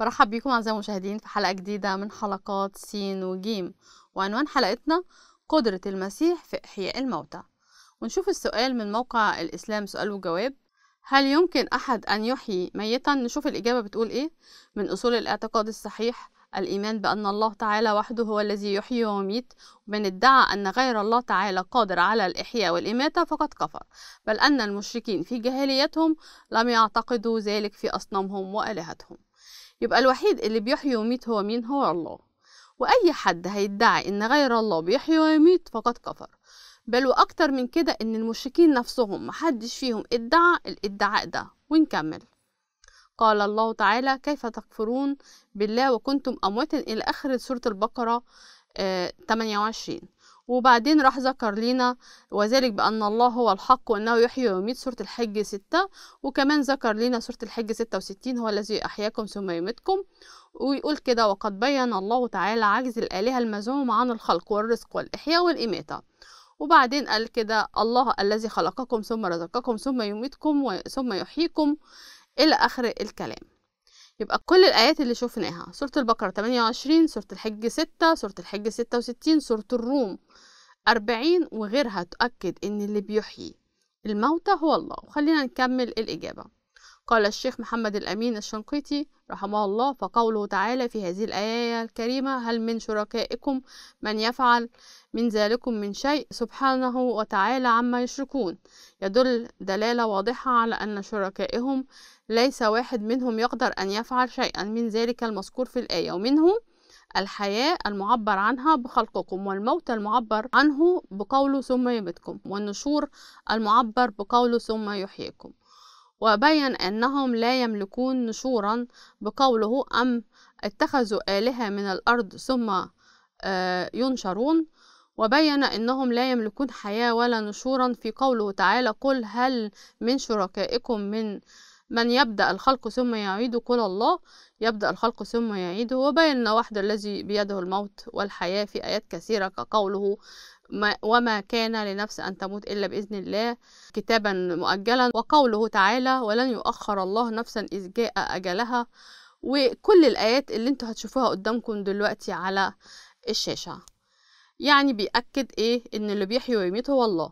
برحب بيكم أعزائي المشاهدين في حلقة جديدة من حلقات سين وجيم وعنوان حلقتنا قدرة المسيح في إحياء الموتى ونشوف السؤال من موقع الإسلام سؤال وجواب هل يمكن أحد أن يحيي ميتا؟ نشوف الإجابة بتقول إيه من أصول الاعتقاد الصحيح الإيمان بأن الله تعالى وحده هو الذي يحيي ويميت ومن ادعى أن غير الله تعالى قادر على الإحياء والإماتة فقد كفر بل أن المشركين في جاهليتهم لم يعتقدوا ذلك في أصنامهم وآلهتهم يبقى الوحيد اللي بيحيي ويميت هو مين هو الله وأي حد هيدعي إن غير الله بيحيي ويميت فقد كفر بل وأكتر من كده إن المشركين نفسهم محدش فيهم ادعى الادعاء ده ونكمل قال الله تعالى كيف تكفرون بالله وكنتم أمواتا إلى آخر سورة البقرة 28 آه، وبعدين راح ذكر لنا وذلك بأن الله هو الحق وأنه يحيي ويميت سورة الحج ستة وكمان ذكر لنا سورة الحج ستة وستين هو الذي أحياكم ثم يميتكم ويقول كده وقد بين الله تعالى عجز الآلهة المزعوم عن الخلق والرزق والإحياء والإماتة وبعدين قال كده الله الذي خلقكم ثم رزقكم ثم يميتكم ثم يحييكم إلى آخر الكلام يبقى كل الآيات اللي شفناها سورة البقرة 28 سورة الحج 6 سورة الحج 66 سورة الروم 40 وغيرها تؤكد إن اللي بيحيي الموتى هو الله وخلينا نكمل الإجابة قال الشيخ محمد الأمين الشنقيطي رحمه الله فقوله تعالى في هذه الآية الكريمة هل من شركائكم من يفعل من ذلكم من شيء سبحانه وتعالى عما يشركون يدل دلالة واضحة على أن شركائهم ليس واحد منهم يقدر أن يفعل شيئا من ذلك المذكور في الآية ومنهم الحياة المعبر عنها بخلقكم والموت المعبر عنه بقوله ثم يمتكم والنشور المعبر بقوله ثم يحييكم وبين أنهم لا يملكون نشورا بقوله أم اتخذوا آلهة من الأرض ثم آه، ينشرون وبين أنهم لا يملكون حياة ولا نشورا في قوله تعالى قل هل من شركائكم من من يبدأ الخلق ثم يعيد قل الله يبدأ الخلق ثم يعيده وبين وحده الذي بيده الموت والحياة في آيات كثيرة كقوله وما كان لنفس أن تموت إلا بإذن الله كتابا مؤجلا وقوله تعالى ولن يؤخر الله نفسا إذ جاء أجلها وكل الآيات اللي انتوا هتشوفوها قدامكم دلوقتي على الشاشة يعني بيأكد إيه إن اللي بيحيي ويميت هو الله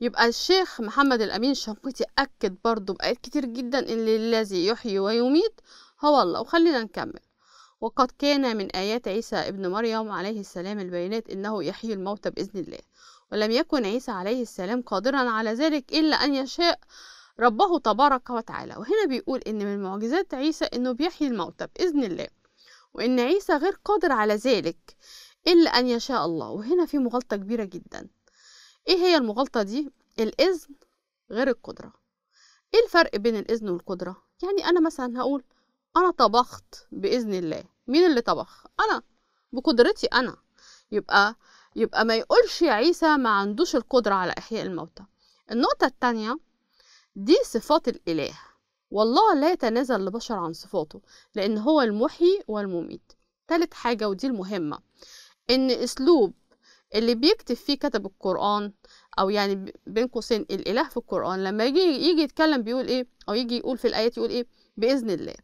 يبقى الشيخ محمد الأمين الشنقيطي أكد برضو بآيات كتير جدا إن الذي يحيي ويميت هو الله وخلينا نكمل وقد كان من آيات عيسى ابن مريم عليه السلام البينات إنه يحيي الموتى بإذن الله ولم يكن عيسى عليه السلام قادرا على ذلك إلا أن يشاء ربه تبارك وتعالى وهنا بيقول إن من معجزات عيسى إنه بيحيي الموتى بإذن الله وإن عيسى غير قادر على ذلك إلا أن يشاء الله وهنا في مغالطة كبيرة جدا إيه هي المغالطة دي؟ الإذن غير القدرة إيه الفرق بين الإذن والقدرة؟ يعني أنا مثلا هقول انا طبخت باذن الله مين اللي طبخ انا بقدرتي انا يبقى يبقى ما يقولش يا عيسى ما عندوش القدرة على إحياء الموتى النقطة الثانية دي صفات الإله والله لا يتنازل لبشر عن صفاته لأن هو المحيي والمميت تالت حاجة ودي المهمة إن أسلوب اللي بيكتب فيه كتب القرآن أو يعني بين قوسين الإله في القرآن لما يجي يجي يتكلم بيقول إيه أو يجي يقول في الآيات يقول إيه بإذن الله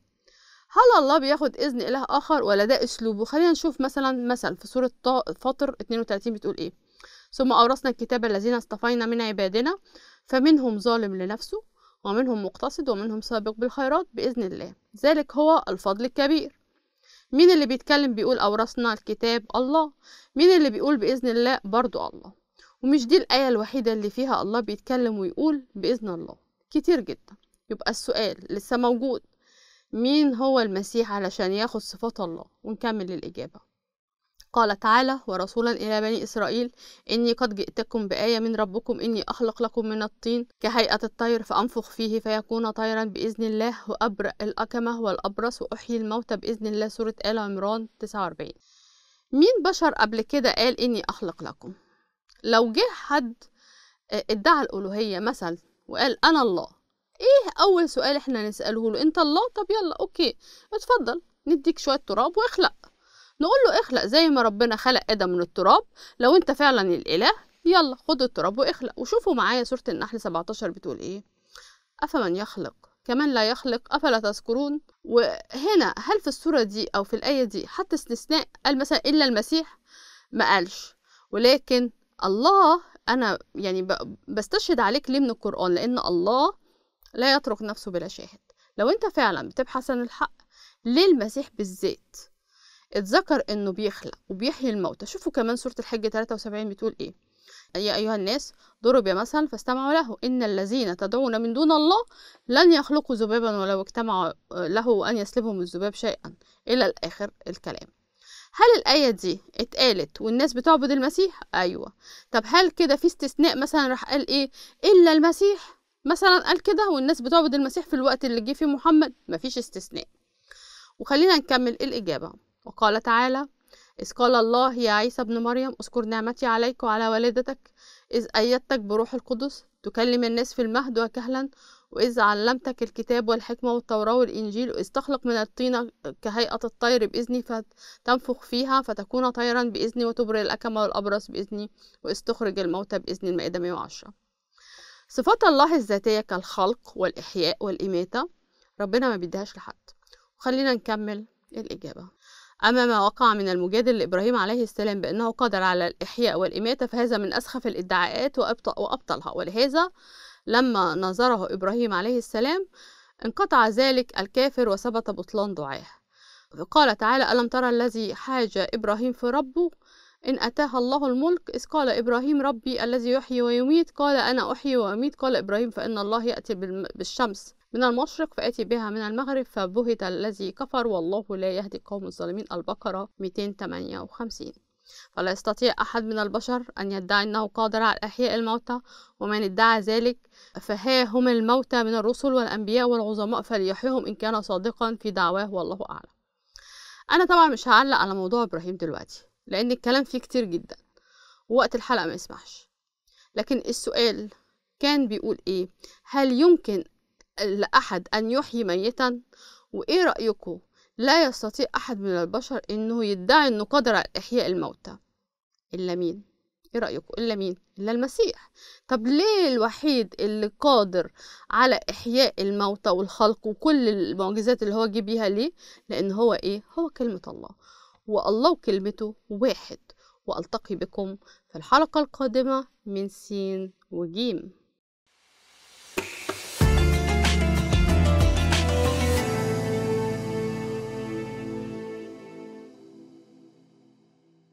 هل الله بياخد إذن إله آخر ولا ده أسلوبه خلينا نشوف مثلا مثل في سورة فطر 32 بتقول إيه ثم أورثنا الكتاب الذين اصطفينا من عبادنا فمنهم ظالم لنفسه ومنهم مقتصد ومنهم سابق بالخيرات بإذن الله ذلك هو الفضل الكبير مين اللي بيتكلم بيقول أورثنا الكتاب الله مين اللي بيقول بإذن الله برضو الله ومش دي الآية الوحيدة اللي فيها الله بيتكلم ويقول بإذن الله كتير جدا يبقى السؤال لسه موجود مين هو المسيح علشان ياخد صفات الله ونكمل الإجابة قال تعالى ورسولا إلى بني إسرائيل إني قد جئتكم بآية من ربكم إني أخلق لكم من الطين كهيئة الطير فأنفخ فيه فيكون طيرا بإذن الله وأبرأ الأكمة والأبرص وأحيي الموتى بإذن الله سورة آل عمران 49 مين بشر قبل كده قال إني أخلق لكم لو جه حد آه، ادعى الألوهية مثلا وقال أنا الله ايه اول سؤال احنا نساله له انت الله طب يلا اوكي اتفضل نديك شويه تراب واخلق نقول له اخلق زي ما ربنا خلق ادم من التراب لو انت فعلا الاله يلا خد التراب واخلق وشوفوا معايا سوره النحل 17 بتقول ايه افمن يخلق كمان لا يخلق أفلا تذكرون وهنا هل في السورة دي أو في الآية دي حتى استثناء قال مثلا إلا المسيح ما قالش ولكن الله أنا يعني بستشهد عليك ليه من القرآن لأن الله لا يترك نفسه بلا شاهد لو انت فعلا بتبحث عن الحق ليه المسيح بالذات اتذكر انه بيخلق وبيحيي الموتى شوفوا كمان سورة الحج 73 بتقول ايه يا أيها الناس ضرب مثلا فاستمعوا له إن الذين تدعون من دون الله لن يخلقوا ذبابا ولو اجتمعوا له أن يسلبهم الذباب شيئا إلى الآخر الكلام هل الآية دي اتقالت والناس بتعبد المسيح؟ أيوة طب هل كده في استثناء مثلا راح قال إيه إلا المسيح مثلا قال كده والناس بتعبد المسيح في الوقت اللي جه فيه محمد مفيش استثناء وخلينا نكمل إيه الإجابة وقال تعالى إذ قال الله يا عيسى ابن مريم اذكر نعمتي عليك وعلى والدتك إذ أيدتك بروح القدس تكلم الناس في المهد وكهلا وإذ علمتك الكتاب والحكمة والتوراة والإنجيل وإذ تخلق من الطين كهيئة الطير بإذني فتنفخ فيها فتكون طيرا بإذني وتبرئ الأكمة والأبرص بإذني وإذ تخرج الموتى بإذن المائدة 110 صفات الله الذاتية كالخلق والإحياء والإماتة ربنا ما بيديهاش لحد وخلينا نكمل الإجابة أما ما وقع من المجادل لإبراهيم عليه السلام بأنه قادر على الإحياء والإماتة فهذا من أسخف الادعاءات وأبطلها ولهذا لما نظره إبراهيم عليه السلام انقطع ذلك الكافر وثبت بطلان دعاه قال تعالى ألم ترى الذي حاج إبراهيم في ربه إن أتاها الله الملك إذ قال إبراهيم ربي الذي يحيي ويميت قال أنا أحيي وأميت قال إبراهيم فإن الله يأتي بالشمس من المشرق فأتي بها من المغرب فبهت الذي كفر والله لا يهدي القوم الظالمين البقرة 258 فلا يستطيع أحد من البشر أن يدعي أنه قادر على إحياء الموتى ومن ادعى ذلك فها هم الموتى من الرسل والأنبياء والعظماء فليحيهم إن كان صادقا في دعواه والله أعلم أنا طبعا مش هعلق على موضوع إبراهيم دلوقتي لأن الكلام فيه كتير جدا ووقت الحلقة ما يسمحش لكن السؤال كان بيقول إيه هل يمكن لأحد أن يحيي ميتا وإيه رأيكم لا يستطيع أحد من البشر إنه يدعي إنه قادر على إحياء الموتى إلا مين إيه رأيكم إلا مين إلا المسيح طب ليه الوحيد اللي قادر على إحياء الموتى والخلق وكل المعجزات اللي هو جه بيها ليه لأن هو إيه هو كلمة الله والله وكلمته واحد والتقي بكم في الحلقه القادمه من سين وجيم